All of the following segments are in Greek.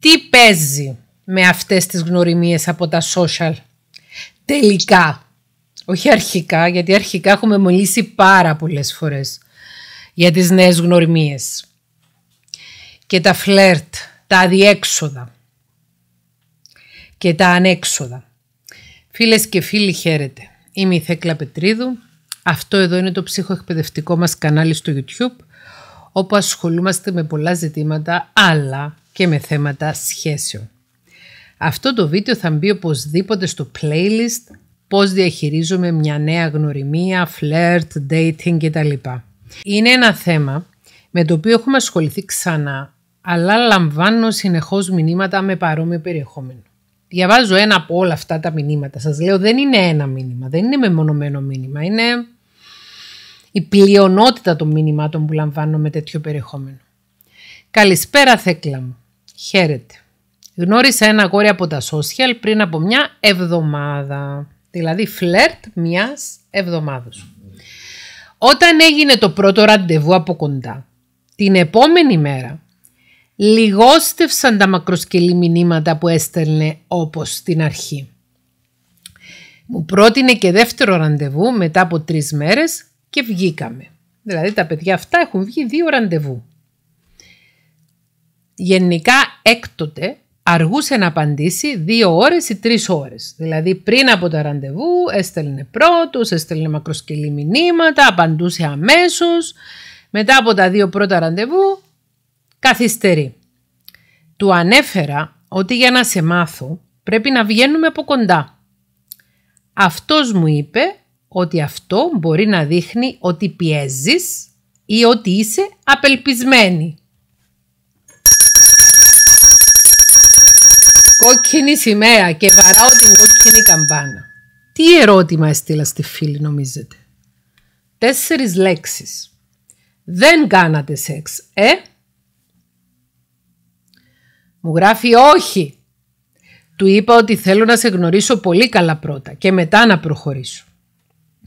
Τι παίζει με αυτές τις γνωριμίες από τα social τελικά, όχι αρχικά, γιατί αρχικά έχουμε μιλήσει πάρα πολλές φορές για τις νέες γνωριμίες και τα φλερτ, τα αδιέξοδα και τα ανέξοδα. Φίλες και φίλοι χαίρετε. Είμαι η Θέκλα Πετρίδου. Αυτό εδώ είναι το ψυχοεκπαιδευτικό μας κανάλι στο YouTube όπου ασχολούμαστε με πολλά ζητήματα αλλά και με θέματα σχέσεων. Αυτό το βίντεο θα μπει οπωσδήποτε στο playlist πώς διαχειρίζομαι μια νέα γνωριμία, flirt, dating κτλ. Είναι ένα θέμα με το οποίο έχουμε ασχοληθεί ξανά, αλλά λαμβάνω συνεχώς μηνύματα με παρόμοιο περιεχόμενο. Διαβάζω ένα από όλα αυτά τα μηνύματα. Σας λέω δεν είναι ένα μήνυμα, δεν είναι μεμονωμένο μήνυμα. Είναι η πλειονότητα των μηνυμάτων που λαμβάνω με τέτοιο περιεχόμενο. Καλησπέρα Θέκλα μου. Χαίρετε. Γνώρισα ένα αγόρι από τα social πριν από μια εβδομάδα. Δηλαδή φλερτ μιας εβδομάδος. Όταν έγινε το πρώτο ραντεβού από κοντά, την επόμενη μέρα λιγόστευσαν τα μακροσκελή μηνύματα που έστελνε όπως στην αρχή. Μου πρότεινε και δεύτερο ραντεβού μετά από τρεις μέρες και βγήκαμε. Δηλαδή τα παιδιά αυτά έχουν βγει δύο ραντεβού γενικά έκτοτε αργούσε να απαντήσει δύο ώρες ή τρεις ώρες. Δηλαδή πριν από τα ραντεβού έστελνε πρώτους, έστελνε μακροσκελή μηνύματα, απαντούσε αμέσως. Μετά από τα δύο πρώτα ραντεβού καθυστερεί. Του ανέφερα ότι για να σε μάθω πρέπει να βγαίνουμε από κοντά. Αυτός μου είπε ότι αυτό μπορεί να δείχνει ότι πιέζεις ή ότι είσαι απελπισμένη. κόκκινη σημαία και βαράω την κόκκινη καμπάνα. Τι ερώτημα έστειλα στη φίλη νομίζετε. Τέσσερις λέξεις. Δεν κάνατε σεξ, ε? Μου γράφει όχι. Του είπα ότι θέλω να σε γνωρίσω πολύ καλά πρώτα και μετά να προχωρήσω.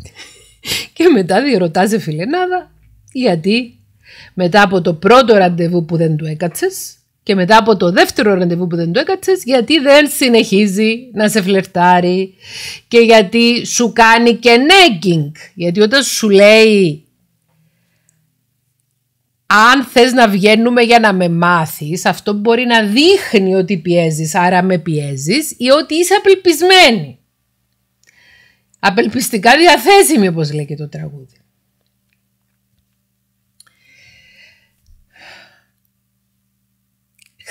και μετά διερωτάζει φιλενάδα γιατί μετά από το πρώτο ραντεβού που δεν του έκατσες και μετά από το δεύτερο ραντεβού που δεν το έκατσες, γιατί δεν συνεχίζει να σε φλερτάρει και γιατί σου κάνει και νέγκινγκ. Γιατί όταν σου λέει αν θες να βγαίνουμε για να με μάθεις, αυτό μπορεί να δείχνει ότι πιέζεις, άρα με πιέζεις ή ότι είσαι απελπισμένη. Απελπιστικά διαθέσιμη, όπως λέει και το τραγούδι.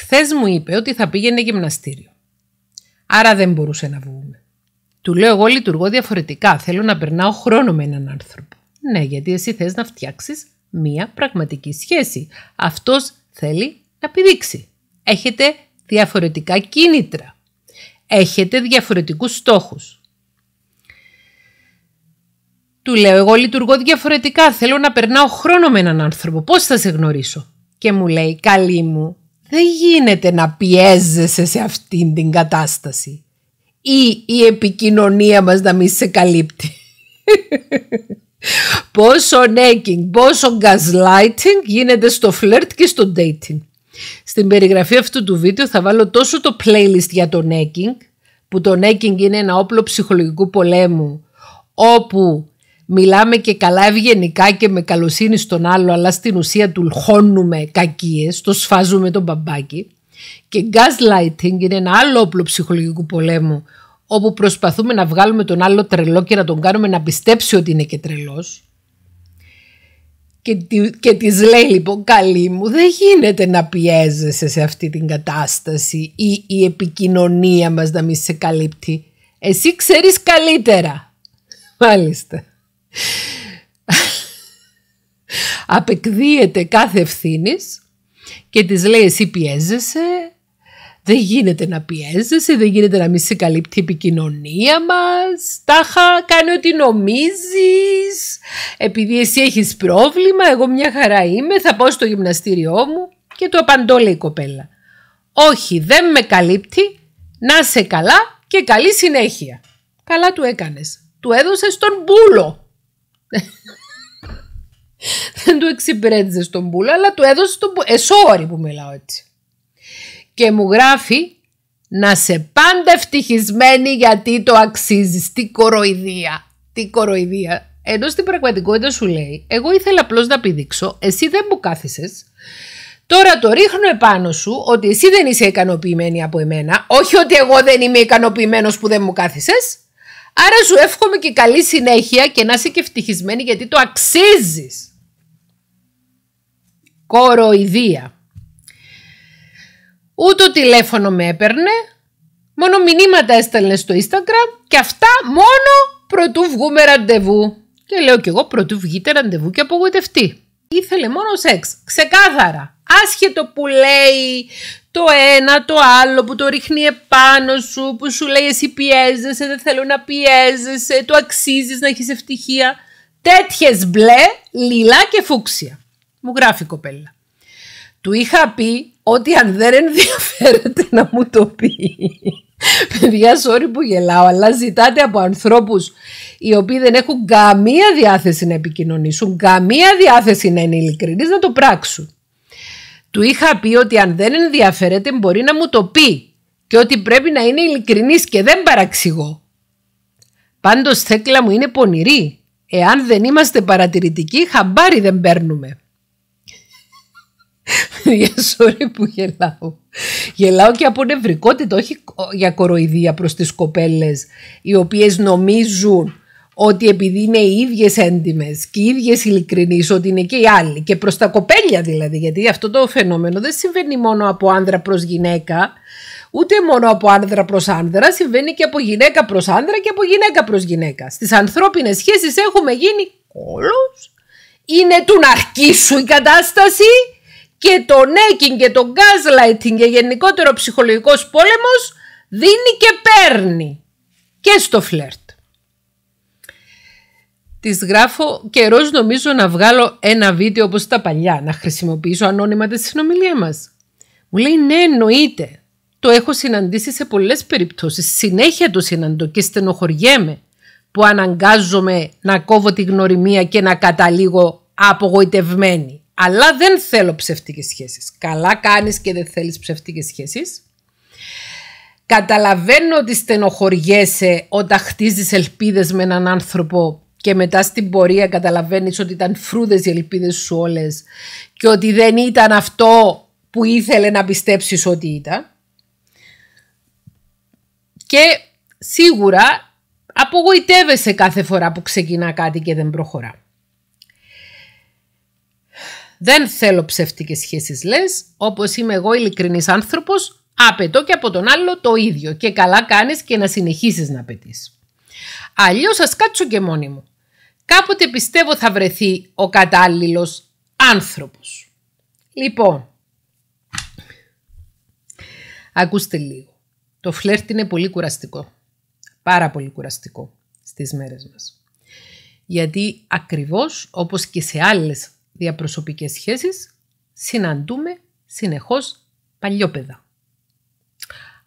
Χθες μου είπε ότι θα πήγαινε γυμναστήριο. Άρα δεν μπορούσε να βγούμε. Του λέω εγώ λειτουργώ διαφορετικά. Θέλω να περνάω χρόνο με έναν άνθρωπο. Ναι, γιατί εσύ θες να φτιάξεις μία πραγματική σχέση. Αυτός θέλει να πηδήξει. Έχετε διαφορετικά κίνητρα. Έχετε διαφορετικούς στόχους. Του λέω εγώ λειτουργώ διαφορετικά. Θέλω να περνάω χρόνο με έναν άνθρωπο. Πώς θα σε γνωρίσω. Και μου λέει καλή μου δεν γίνεται να πιέζεσαι σε αυτήν την κατάσταση ή η επικοινωνία μας να μην σε καλύπτει. πόσο necking, πόσο gaslighting γίνεται στο φλερτ και στο dating. Στην περιγραφή αυτού του βίντεο θα βάλω τόσο το playlist για το necking, που το necking είναι ένα όπλο ψυχολογικού πολέμου, όπου μιλάμε και καλά ευγενικά και με καλοσύνη στον άλλο, αλλά στην ουσία του λχώνουμε κακίες, το σφάζουμε τον μπαμπάκι. Και gaslighting είναι ένα άλλο όπλο ψυχολογικού πολέμου, όπου προσπαθούμε να βγάλουμε τον άλλο τρελό και να τον κάνουμε να πιστέψει ότι είναι και τρελός. Και, και λέει λοιπόν καλή μου δεν γίνεται να πιέζεσαι σε αυτή την κατάσταση ή η επικοινωνία μας να μην σε καλύπτει. Εσύ ξέρεις καλύτερα. Μάλιστα απεκδίεται κάθε ευθύνης και της λέει εσύ πιέζεσαι, δεν γίνεται να πιέζεσαι, δεν γίνεται να μη σε καλύπτει η επικοινωνία μας. Τάχα, κάνει ό,τι νομίζεις. Επειδή εσύ έχεις πρόβλημα, εγώ μια χαρά είμαι, θα πάω στο γυμναστήριό μου. Και του απαντώ λέει η κοπέλα. Όχι, δεν με καλύπτει, να σε καλά και καλή συνέχεια. Καλά του έκανες. Του έδωσες τον μπούλο. δεν του εξυπηρέτησε τον πουλ, αλλά του έδωσε τον πουλ. Εσόρι που μιλάω έτσι. Και μου γράφει να σε πάντα ευτυχισμένη γιατί το αξίζεις. Τι κοροϊδία. Τι κοροϊδία. Ενώ στην πραγματικότητα σου λέει, εγώ ήθελα απλώς να πηδήξω, εσύ δεν μου κάθισες. Τώρα το ρίχνω επάνω σου ότι εσύ δεν είσαι ικανοποιημένη από εμένα, όχι ότι εγώ δεν είμαι ικανοποιημένος που δεν μου κάθισες. Άρα σου εύχομαι και καλή συνέχεια και να είσαι και ευτυχισμένη γιατί το αξίζεις. Κοροϊδία. Ούτε τηλέφωνο με έπαιρνε, μόνο μηνύματα έστελνε στο Instagram και αυτά μόνο προτού βγούμε ραντεβού. Και λέω κι εγώ προτού βγείτε ραντεβού και απογοητευτεί. Ήθελε μόνο σεξ, ξεκάθαρα. Άσχετο που λέει το ένα, το άλλο που το ρίχνει επάνω σου, που σου λέει εσύ πιέζεσαι, δεν θέλω να πιέζεσαι, το αξίζεις να έχεις ευτυχία. Τέτοιες μπλε, λιλά και φούξια. Μου γράφει η κοπέλα. Του είχα πει ότι αν δεν ενδιαφέρεται να μου το πει. Παιδιά, sorry που γελάω, αλλά ζητάτε από ανθρώπους οι οποίοι δεν έχουν καμία διάθεση να επικοινωνήσουν, καμία διάθεση να είναι ειλικρινείς, να το πράξουν. Του είχα πει ότι αν δεν ενδιαφέρεται μπορεί να μου το πει και ότι πρέπει να είναι ειλικρινής και δεν παραξηγώ. Πάντως Θέκλα μου είναι πονηρή. Εάν δεν είμαστε παρατηρητικοί χαμπάρι δεν παίρνουμε. Για sorry που γελάω. Γελάω και από νευρικότητα, όχι για κοροϊδία προς τις κοπέλες οι οποίες νομίζουν ότι επειδή είναι οι ίδιες έντιμες και οι ίδιες ειλικρινείς, ότι είναι και οι άλλοι και προς τα κοπέλια δηλαδή, γιατί αυτό το φαινόμενο δεν συμβαίνει μόνο από άνδρα προς γυναίκα, ούτε μόνο από άνδρα προς άνδρα, συμβαίνει και από γυναίκα προς άνδρα και από γυναίκα προς γυναίκα. Στις ανθρώπινες σχέσεις έχουμε γίνει όλο. Είναι του να σου η κατάσταση και το νέκινγκ και το gaslighting και γενικότερο ψυχολογικός πόλεμος δίνει και παίρνει και στο φλερτ. Της γράφω καιρός νομίζω να βγάλω ένα βίντεο όπως τα παλιά, να χρησιμοποιήσω ανώνυμα τη συνομιλία μας. Μου λέει ναι, εννοείται. Το έχω συναντήσει σε πολλές περιπτώσεις. Συνέχεια το συναντώ και στενοχωριέμαι που αναγκάζομαι να κόβω τη γνωριμία και να καταλήγω απογοητευμένη. Αλλά δεν θέλω ψευτικές σχέσεις. Καλά κάνεις και δεν θέλεις ψευτικές σχέσεις. Καταλαβαίνω ότι στενοχωριέσαι όταν χτίζεις ελπίδες με έναν άνθρωπο και μετά στην πορεία καταλαβαίνεις ότι ήταν φρούδες οι ελπίδες σου όλες και ότι δεν ήταν αυτό που ήθελε να πιστέψεις ότι ήταν. Και σίγουρα απογοητεύεσαι κάθε φορά που ξεκινά κάτι και δεν προχωρά. Δεν θέλω ψεύτικες σχέσεις λες, όπως είμαι εγώ ειλικρινής άνθρωπος, απαιτώ και από τον άλλο το ίδιο και καλά κάνεις και να συνεχίσεις να απαιτείς. Αλλιώς ας κάτσω και μόνη μου κάποτε πιστεύω θα βρεθεί ο κατάλληλος άνθρωπος. Λοιπόν, ακούστε λίγο. Το φλερτ είναι πολύ κουραστικό. Πάρα πολύ κουραστικό στις μέρες μας. Γιατί ακριβώς όπως και σε άλλες διαπροσωπικές σχέσεις συναντούμε συνεχώς παλιόπαιδα.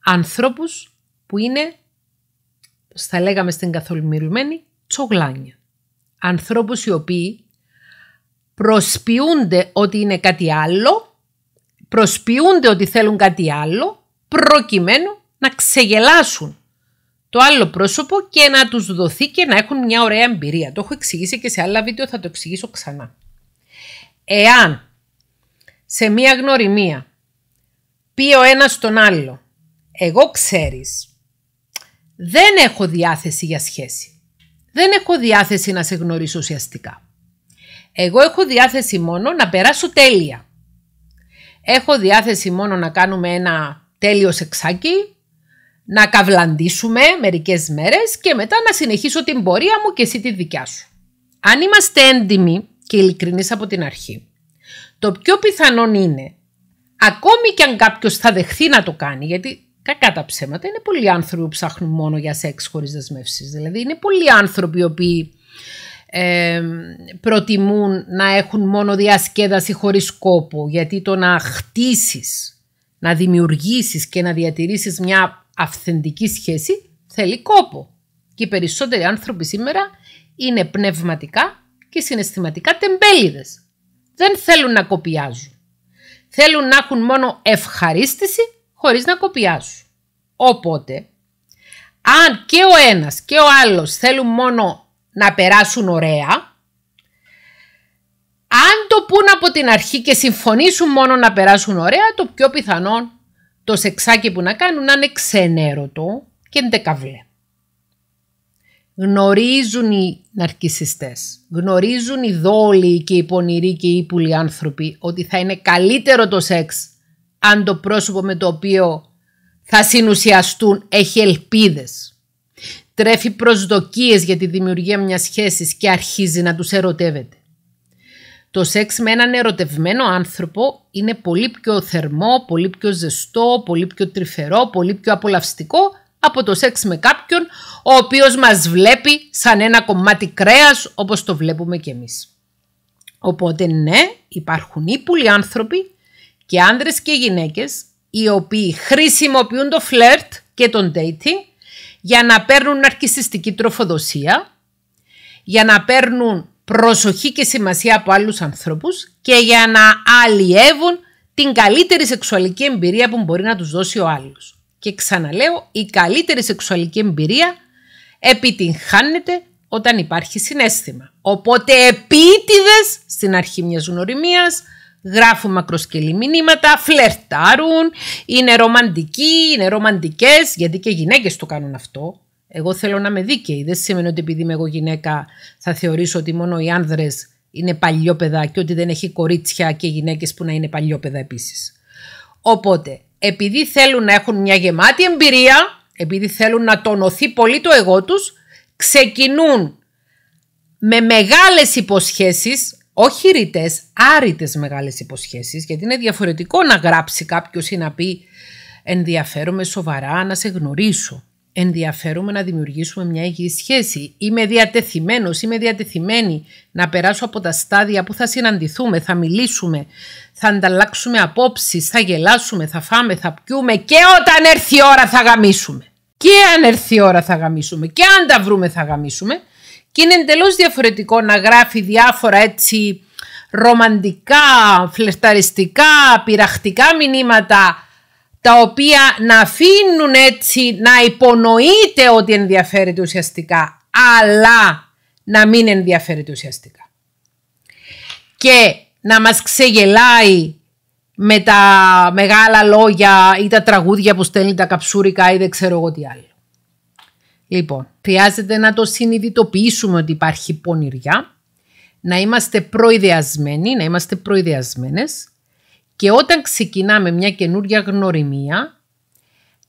Ανθρώπους που είναι, στα θα λέγαμε στην καθολμηρουμένη, τσογλάνια ανθρώπους οι οποίοι προσποιούνται ότι είναι κάτι άλλο, προσποιούνται ότι θέλουν κάτι άλλο, προκειμένου να ξεγελάσουν το άλλο πρόσωπο και να τους δοθεί και να έχουν μια ωραία εμπειρία. Το έχω εξηγήσει και σε άλλα βίντεο, θα το εξηγήσω ξανά. Εάν σε μια γνωριμία πει ο ένας τον άλλο, εγώ ξέρεις, δεν έχω διάθεση για σχέση δεν έχω διάθεση να σε γνωρίσω ουσιαστικά. Εγώ έχω διάθεση μόνο να περάσω τέλεια. Έχω διάθεση μόνο να κάνουμε ένα τέλειο σεξάκι, να καυλαντήσουμε μερικές μέρες και μετά να συνεχίσω την πορεία μου και εσύ τη δικιά σου. Αν είμαστε έντιμοι και ειλικρινείς από την αρχή, το πιο πιθανόν είναι, ακόμη και αν κάποιος θα δεχθεί να το κάνει, γιατί Κακά τα ψέματα. Είναι πολλοί άνθρωποι που ψάχνουν μόνο για σεξ χωρίς δεσμεύσεις. Δηλαδή είναι πολλοί άνθρωποι οι οποίοι προτιμούν να έχουν μόνο διασκέδαση χωρίς κόπο. Γιατί το να χτίσεις, να δημιουργήσεις και να διατηρήσεις μια αυθεντική σχέση θέλει κόπο. Και οι περισσότεροι άνθρωποι σήμερα είναι πνευματικά και συναισθηματικά τεμπέληδες. Δεν θέλουν να κοπιάζουν. Θέλουν να έχουν μόνο ευχαρίστηση χωρίς να κοπιάσουν. Οπότε, αν και ο ένας και ο άλλος θέλουν μόνο να περάσουν ωραία, αν το πούν από την αρχή και συμφωνήσουν μόνο να περάσουν ωραία, το πιο πιθανό το σεξάκι που να κάνουν να είναι ξενέρωτο και ντεκαβλέ. Γνωρίζουν οι ναρκισιστές, γνωρίζουν οι δόλοι και οι πονηροί και οι ύπουλοι άνθρωποι ότι θα είναι καλύτερο το σεξ αν το πρόσωπο με το οποίο θα συνουσιαστούν έχει ελπίδες. Τρέφει προσδοκίες για τη δημιουργία μιας σχέσης και αρχίζει να τους ερωτεύεται. Το σεξ με έναν ερωτευμένο άνθρωπο είναι πολύ πιο θερμό, πολύ πιο ζεστό, πολύ πιο τρυφερό, πολύ πιο απολαυστικό από το σεξ με κάποιον ο οποίος μας βλέπει σαν ένα κομμάτι κρέας όπως το βλέπουμε κι εμείς. Οπότε ναι, υπάρχουν ύπουλοι άνθρωποι και άνδρες και γυναίκες οι οποίοι χρησιμοποιούν το φλερτ και τον dating για να παίρνουν αρκισιστική τροφοδοσία, για να παίρνουν προσοχή και σημασία από άλλους ανθρώπους και για να αλλιεύουν την καλύτερη σεξουαλική εμπειρία που μπορεί να τους δώσει ο άλλος. Και ξαναλέω, η καλύτερη σεξουαλική εμπειρία επιτυγχάνεται όταν υπάρχει συνέστημα. Οπότε επίτηδες στην αρχή μιας γνωριμίας γράφουν μακροσκελή μηνύματα, φλερτάρουν, είναι ρομαντικοί, είναι ρομαντικές, γιατί και γυναίκες το κάνουν αυτό. Εγώ θέλω να είμαι δίκαιη. Δεν σημαίνει ότι επειδή είμαι εγώ γυναίκα θα θεωρήσω ότι μόνο οι άνδρες είναι παλιόπαιδα και ότι δεν έχει κορίτσια και γυναίκες που να είναι παλιόπαιδα επίσης. Οπότε, επειδή θέλουν να έχουν μια γεμάτη εμπειρία, επειδή θέλουν να τονωθεί πολύ το εγώ τους, ξεκινούν με μεγάλες υποσχέσεις, όχι ρητές, άρρητες μεγάλες υποσχέσεις, γιατί είναι διαφορετικό να γράψει κάποιος ή να πει Ενδιαφέρομαι σοβαρά να σε γνωρίσω. Ενδιαφέρομαι να δημιουργήσουμε μια υγιή σχέση. Είμαι διατεθειμένος, είμαι διατεθειμένη να περάσω από τα στάδια που θα συναντηθούμε, θα μιλήσουμε, θα ανταλλάξουμε απόψεις, θα γελάσουμε, θα φάμε, θα πιούμε και όταν έρθει η ώρα θα γαμίσουμε. Και αν έρθει η ώρα θα γαμίσουμε. Και αν τα βρούμε θα γαμίσουμε. Και είναι εντελώς διαφορετικό να γράφει διάφορα έτσι ρομαντικά, φλερταριστικά, πειραχτικά μηνύματα τα οποία να αφήνουν έτσι να υπονοείται ότι ενδιαφέρεται ουσιαστικά, αλλά να μην ενδιαφέρεται ουσιαστικά. Και να μας ξεγελάει με τα μεγάλα λόγια ή τα τραγούδια που στέλνει τα καψούρικα ή δεν ξέρω εγώ τι άλλο. Λοιπόν, χρειάζεται να το συνειδητοποιήσουμε ότι υπάρχει πονηριά, να είμαστε προειδεασμένοι, να είμαστε προειδεασμένες και όταν ξεκινάμε μια καινούργια γνωριμία,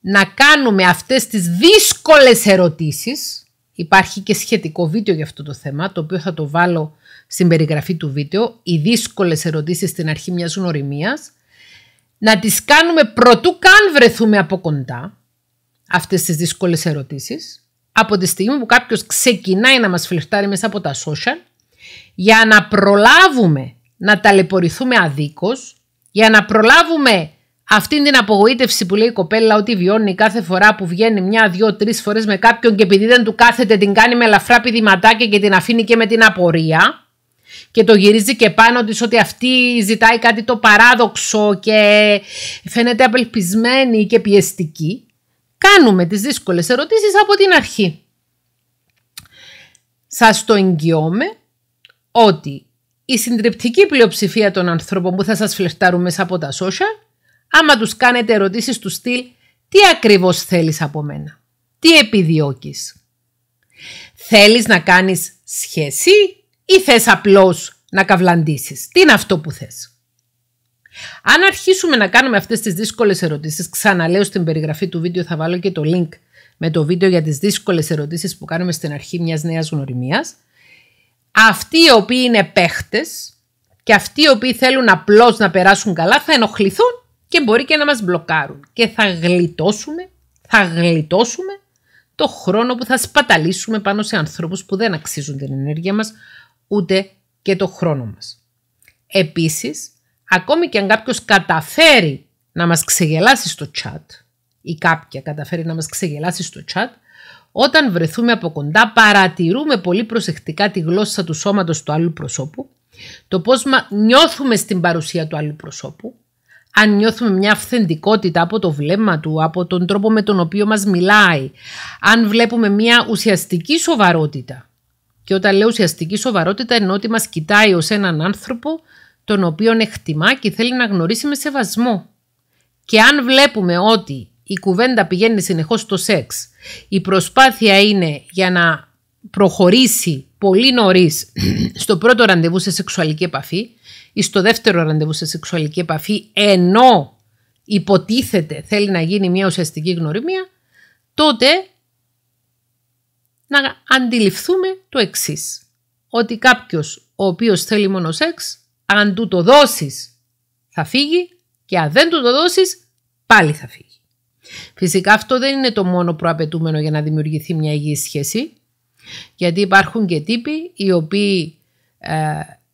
να κάνουμε αυτές τις δύσκολες ερωτήσεις, υπάρχει και σχετικό βίντεο για αυτό το θέμα, το οποίο θα το βάλω στην περιγραφή του βίντεο, οι δύσκολες ερωτήσεις στην αρχή μιας γνωριμίας, να τις κάνουμε προτού καν βρεθούμε από κοντά, αυτές τις δύσκολες ερωτήσεις, από τη στιγμή που κάποιος ξεκινάει να μας φλεφτάρει μέσα από τα social, για να προλάβουμε να ταλαιπωρηθούμε αδίκως, για να προλάβουμε αυτήν την απογοήτευση που λέει η κοπέλα ότι βιώνει κάθε φορά που βγαίνει μια, δυο, τρεις φορές με κάποιον και επειδή δεν του κάθεται την κάνει με ελαφρά πηδηματάκια και την αφήνει και με την απορία. Και το γυρίζει και πάνω της ότι αυτή ζητάει κάτι το παράδοξο και φαίνεται απελπισμένη και πιεστική. Κάνουμε τις δύσκολες ερωτήσεις από την αρχή. Σας το εγγυώμαι ότι η συντριπτική πλειοψηφία των ανθρώπων που θα σας φλερτάρουν μέσα από τα social, άμα τους κάνετε ερωτήσεις τους στυλ «Τι ακριβώς θέλεις από μένα» «Τι επιδιώκεις» «Θέλεις να κάνεις σχέση» ή θες απλώς να καβλαντήσεις. Τι είναι αυτό που θες. Αν αρχίσουμε να κάνουμε αυτές τις δύσκολες ερωτήσεις, ξαναλέω στην περιγραφή του βίντεο θα βάλω και το link με το βίντεο για τις δύσκολες ερωτήσεις που κάνουμε στην αρχή μιας νέας γνωριμίας, αυτοί οι οποίοι είναι παίχτες και αυτοί οι οποίοι θέλουν απλώς να περάσουν καλά θα ενοχληθούν και μπορεί και να μας μπλοκάρουν και θα γλιτώσουμε, θα γλιτώσουμε το χρόνο που θα σπαταλήσουμε πάνω σε ανθρώπους που δεν αξίζουν την ενέργεια μας ούτε και το χρόνο μας. Επίσης, ακόμη και αν κάποιος καταφέρει να μας ξεγελάσει στο chat ή κάποια καταφέρει να μας ξεγελάσει στο chat, όταν βρεθούμε από κοντά παρατηρούμε πολύ προσεκτικά τη γλώσσα του σώματος του άλλου προσώπου, το πώς νιώθουμε στην παρουσία του άλλου προσώπου, αν νιώθουμε μια αυθεντικότητα από το βλέμμα του, από τον τρόπο με τον οποίο μας μιλάει, αν βλέπουμε μια ουσιαστική σοβαρότητα. Και όταν λέω ουσιαστική σοβαρότητα εννοώ ότι μας κοιτάει ως έναν άνθρωπο τον οποίον εκτιμά και θέλει να γνωρίσει με σεβασμό. Και αν βλέπουμε ότι η κουβέντα πηγαίνει συνεχώς στο σεξ, η προσπάθεια είναι για να προχωρήσει πολύ νωρίς στο πρώτο ραντεβού σε σεξουαλική επαφή ή στο δεύτερο ραντεβού σε σεξουαλική επαφή, ενώ υποτίθεται θέλει να γίνει μια ουσιαστική γνωριμία, τότε να αντιληφθούμε το εξής, ότι κάποιος ο οποίος θέλει μόνο σεξ αν του το δώσεις θα φύγει και αν δεν του το δώσεις πάλι θα φύγει. Φυσικά αυτό δεν είναι το μόνο προαπαιτούμενο για να δημιουργηθεί μια υγιής σχέση, γιατί υπάρχουν και τύποι οι οποίοι ε,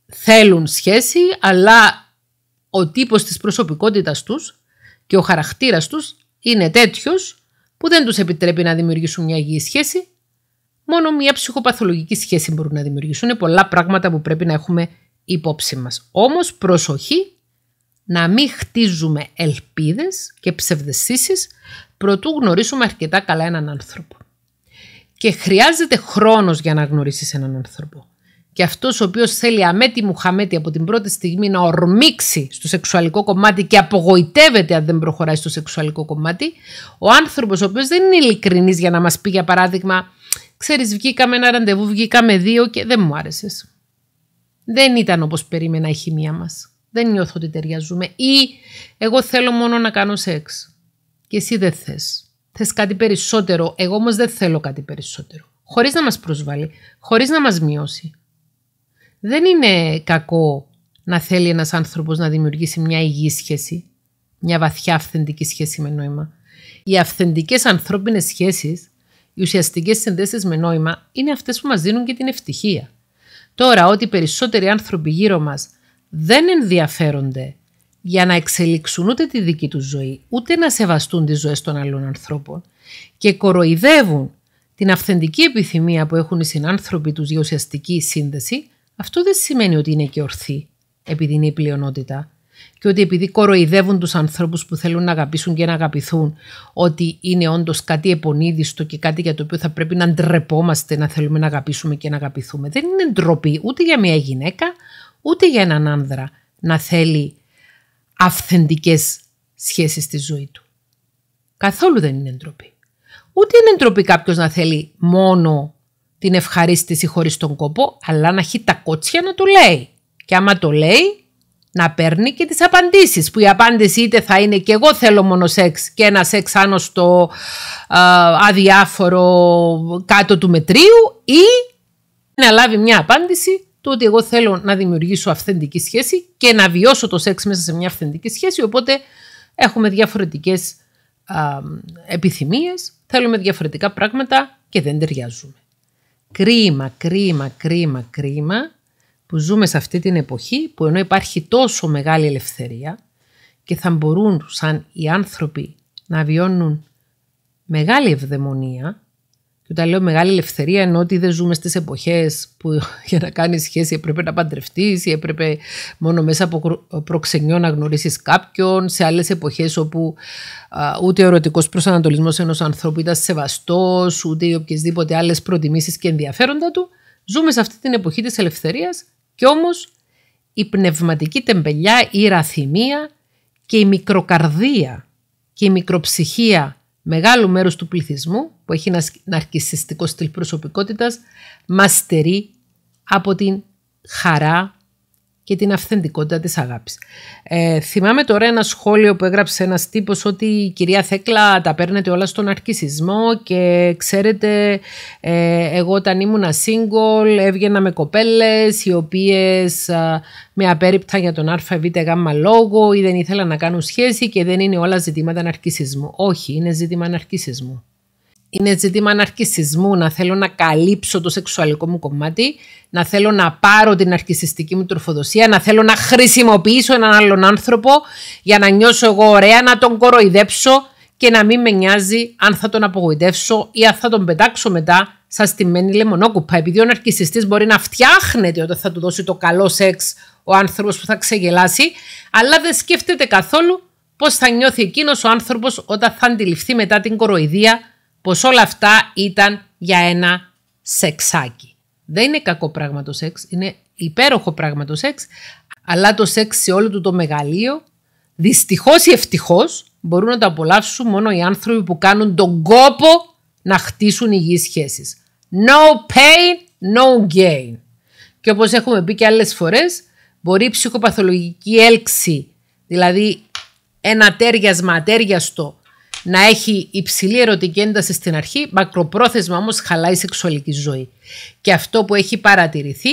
θέλουν σχέση, αλλά ο τύπος της προσωπικότητας τους και ο χαρακτήρας τους είναι τέτοιος που δεν τους επιτρέπει να δημιουργήσουν μια υγιή σχέση, μόνο μια ψυχοπαθολογική σχέση μπορούν να δημιουργήσουν. Είναι πολλά πράγματα που πρέπει να έχουμε υπόψη μας. Όμως προσοχή να μην χτίζουμε ελπίδες και ψευδεστήσεις προτού γνωρίσουμε αρκετά καλά έναν άνθρωπο. Και χρειάζεται χρόνος για να γνωρίσεις έναν άνθρωπο. Και αυτός ο οποίος θέλει αμέτη μου χαμέτη από την πρώτη στιγμή να ορμήξει στο σεξουαλικό κομμάτι και απογοητεύεται αν δεν προχωράει στο σεξουαλικό κομμάτι, ο άνθρωπος ο οποίος δεν είναι ειλικρινής για να μας πει για παράδειγμα «Ξέρεις βγήκαμε ένα ραντεβού, βγήκαμε δύο και δεν μου άρεσες» δεν ήταν όπως περίμενα η χημεία μας. Δεν νιώθω ότι ταιριάζουμε. Ή εγώ θέλω μόνο να κάνω σεξ. Και εσύ δεν θες. Θες κάτι περισσότερο. Εγώ όμως δεν θέλω κάτι περισσότερο. χωρίς να μας προσβάλλει. χωρίς να μας μειώσει. Δεν είναι κακό να θέλει ένας άνθρωπος να δημιουργήσει μια υγιή σχέση. Μια βαθιά αυθεντική σχέση με νόημα. Οι αυθεντικές ανθρώπινες σχέσεις, οι ουσιαστικές συνδέσεις με νόημα είναι αυτές που μας δίνουν και την ευτυχία. Τώρα ότι περισσότεροι άνθρωποι γύρω μας δεν ενδιαφέρονται για να εξελίξουν ούτε τη δική τους ζωή, ούτε να σεβαστούν τις ζωές των άλλων ανθρώπων και κοροϊδεύουν την αυθεντική επιθυμία που έχουν οι συνάνθρωποι τους για ουσιαστική σύνδεση, αυτό δεν σημαίνει ότι είναι και ορθή, επειδή είναι η πλειονότητα και ότι επειδή κοροϊδεύουν τους ανθρώπους που θέλουν να αγαπήσουν και να αγαπηθούν, ότι είναι όντως κάτι επονίδιστο και κάτι για το οποίο θα πρέπει να ντρεπόμαστε να θέλουμε να αγαπήσουμε και να αγαπηθούμε. Δεν είναι ντροπή ούτε για μια γυναίκα, ούτε για έναν άνδρα να θέλει αυθεντικές σχέσεις στη ζωή του. Καθόλου δεν είναι ντροπή. Ούτε είναι ντροπή κάποιος να θέλει μόνο την ευχαρίστηση χωρίς τον κόπο, αλλά να έχει τα κότσια να το λέει. Και άμα το λέει, να παίρνει και τις απαντήσεις που η απάντηση είτε θα είναι και εγώ θέλω μόνο σεξ και ένα σεξ άνω στο αδιάφορο κάτω του μετρίου ή να λάβει μια απάντηση του ότι εγώ θέλω να δημιουργήσω αυθεντική σχέση και να βιώσω το σεξ μέσα σε μια αυθεντική σχέση οπότε έχουμε διαφορετικές επιθυμίες, θέλουμε διαφορετικά πράγματα και δεν ταιριάζουμε. Κρίμα, κρίμα, κρίμα, κρίμα που ζούμε σε αυτή την εποχή που ενώ υπάρχει τόσο μεγάλη ελευθερία και θα μπορούν σαν οι άνθρωποι να βιώνουν μεγάλη ευδαιμονία και όταν λέω μεγάλη ελευθερία ενώ ότι δεν ζούμε στις εποχές που για να κάνεις σχέση έπρεπε να παντρευτείς ή έπρεπε μόνο μέσα από προξενιό να γνωρίσεις κάποιον σε άλλες εποχές όπου α, ούτε ο ερωτικός προσανατολισμός ενός ανθρώπου ήταν σεβαστός ούτε οι οποιασδήποτε άλλες προτιμήσεις και ενδιαφέροντα του ζούμε σε αυτή την εποχή της ελευθερίας κι όμως η πνευματική τεμπελιά, η ραθυμία και η μικροκαρδία και η μικροψυχία μεγάλου μέρους του πληθυσμού που έχει ένα ναρκισιστικό στυλ προσωπικότητας μας στερεί από την χαρά και την αυθεντικότητα της αγάπης. Ε, θυμάμαι τώρα ένα σχόλιο που έγραψε ένας τύπος ότι η κυρία Θέκλα τα παίρνετε όλα στον αρκισισμό και ξέρετε ε, εγώ όταν ήμουν single έβγαινα με κοπέλες οι οποίες με απέριπτα για τον ΑΒΓ λόγο ή δεν ήθελα να κάνουν σχέση και δεν είναι όλα ζητήματα αρκισισμού. Όχι, είναι ζήτημα αρκισισμού είναι ζήτημα αναρκησισμού, να θέλω να καλύψω το σεξουαλικό μου κομμάτι, να θέλω να πάρω την αρχισιστική μου τροφοδοσία, να θέλω να χρησιμοποιήσω έναν άλλον άνθρωπο για να νιώσω εγώ ωραία, να τον κοροϊδέψω και να μην με νοιάζει αν θα τον απογοητεύσω ή αν θα τον πετάξω μετά σαν στημένη λεμονόκουπα. Επειδή ο ναρκισιστής μπορεί να φτιάχνεται όταν θα του δώσει το καλό σεξ ο άνθρωπος που θα ξεγελάσει, αλλά δεν σκέφτεται καθόλου πώς θα νιώθει εκείνος ο άνθρωπος όταν θα αντιληφθεί μετά την κοροϊδία πως όλα αυτά ήταν για ένα σεξάκι. Δεν είναι κακό πράγμα το σεξ, είναι υπέροχο πράγμα το σεξ, αλλά το σεξ σε όλο του το μεγαλείο, δυστυχώς ή ευτυχώς, μπορούν να το απολαύσουν μόνο οι άνθρωποι που κάνουν τον κόπο να χτίσουν υγιείς σχέσεις. No pain, no gain. Και όπως έχουμε πει και άλλες φορές, μπορεί η ψυχοπαθολογική έλξη, δηλαδή ένα τέριασμα ατέριαστο να έχει υψηλή ερωτική ένταση στην αρχή, μακροπρόθεσμα όμως χαλάει η σεξουαλική ζωή. Και αυτό που έχει παρατηρηθεί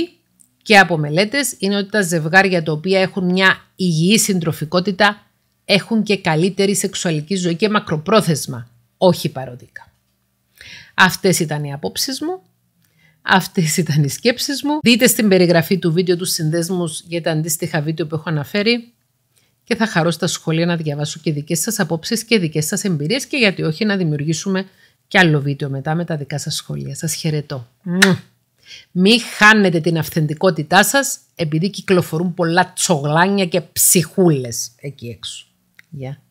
και από μελέτες είναι ότι τα ζευγάρια τα οποία έχουν μια υγιή συντροφικότητα έχουν και καλύτερη σεξουαλική ζωή και μακροπρόθεσμα, όχι παροδικά. Αυτές ήταν οι απόψεις μου. Αυτές ήταν οι σκέψεις μου. Δείτε στην περιγραφή του βίντεο τους συνδέσμους για τα αντίστοιχα βίντεο που έχω αναφέρει και θα χαρώ στα σχόλια να διαβάσω και δικές σας απόψεις και δικές σας εμπειρίες και γιατί όχι να δημιουργήσουμε και άλλο βίντεο μετά με τα δικά σας σχόλια. Σας χαιρετώ. Μη χάνετε την αυθεντικότητά σας επειδή κυκλοφορούν πολλά τσογλάνια και ψυχούλες εκεί έξω. Γεια.